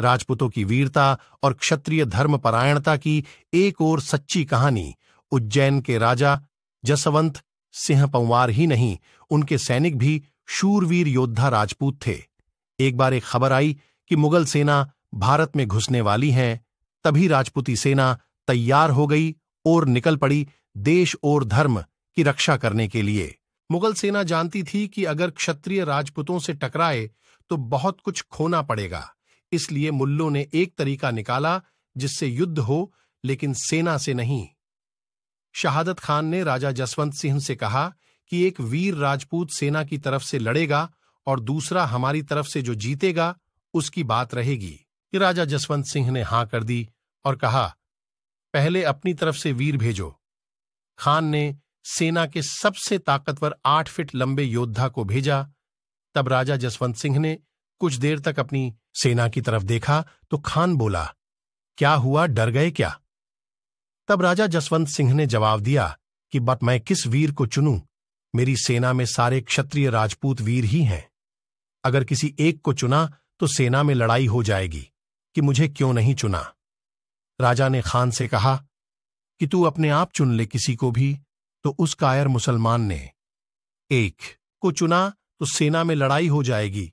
राजपूतों की वीरता और क्षत्रिय धर्मपरायणता की एक और सच्ची कहानी उज्जैन के राजा जसवंत सिंह पंवार ही नहीं उनके सैनिक भी शूरवीर योद्धा राजपूत थे एक बार एक खबर आई कि मुगल सेना भारत में घुसने वाली है तभी राजपूती सेना तैयार हो गई और निकल पड़ी देश और धर्म की रक्षा करने के लिए मुगल सेना जानती थी कि अगर क्षत्रिय राजपूतों से टकराए तो बहुत कुछ खोना पड़ेगा इसलिए मुल्लों ने एक तरीका निकाला जिससे युद्ध हो लेकिन सेना से नहीं शहादत खान ने राजा जसवंत सिंह से कहा कि एक वीर राजपूत सेना की तरफ से लड़ेगा और दूसरा हमारी तरफ से जो जीतेगा उसकी बात रहेगी राजा जसवंत सिंह ने हां कर दी और कहा पहले अपनी तरफ से वीर भेजो खान ने सेना के सबसे ताकतवर आठ फिट लंबे योद्धा को भेजा तब राजा जसवंत सिंह ने कुछ देर तक अपनी सेना की तरफ देखा तो खान बोला क्या हुआ डर गए क्या तब राजा जसवंत सिंह ने जवाब दिया कि बट मैं किस वीर को चुनू मेरी सेना में सारे क्षत्रिय राजपूत वीर ही हैं अगर किसी एक को चुना तो सेना में लड़ाई हो जाएगी कि मुझे क्यों नहीं चुना राजा ने खान से कहा कि तू अपने आप चुन ले किसी को भी तो उस कायर मुसलमान ने एक को चुना तो सेना में लड़ाई हो जाएगी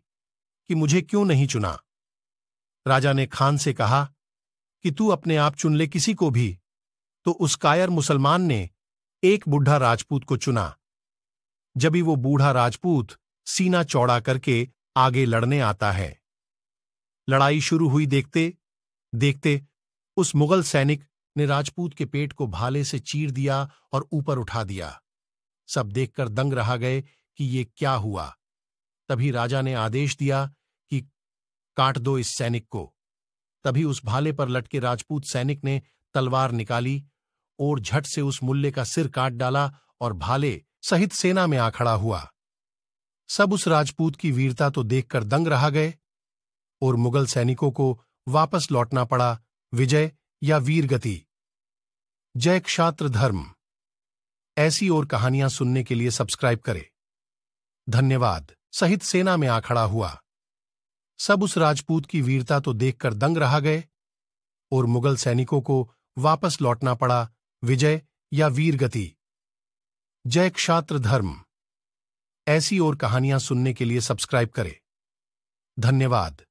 कि मुझे क्यों नहीं चुना राजा ने खान से कहा कि तू अपने आप चुन ले किसी को भी तो उस कायर मुसलमान ने एक बुढ़ा राजपूत को चुना जब ही वो बूढ़ा राजपूत सीना चौड़ा करके आगे लड़ने आता है लड़ाई शुरू हुई देखते देखते उस मुगल सैनिक ने राजपूत के पेट को भाले से चीर दिया और ऊपर उठा दिया सब देखकर दंग रहा गए कि ये क्या हुआ तभी राजा ने आदेश दिया काट दो इस सैनिक को तभी उस भाले पर लटके राजपूत सैनिक ने तलवार निकाली और झट से उस मुल्ले का सिर काट डाला और भाले सहित सेना में आ खड़ा हुआ सब उस राजपूत की वीरता तो देखकर दंग रहा गए और मुगल सैनिकों को वापस लौटना पड़ा विजय या वीरगति जय क्षात्र धर्म ऐसी और कहानियां सुनने के लिए सब्सक्राइब करें धन्यवाद सहित सेना में आ खड़ा हुआ सब उस राजपूत की वीरता तो देखकर दंग रहा गए और मुगल सैनिकों को वापस लौटना पड़ा विजय या वीरगति जय क्षात्र धर्म ऐसी और कहानियां सुनने के लिए सब्सक्राइब करें धन्यवाद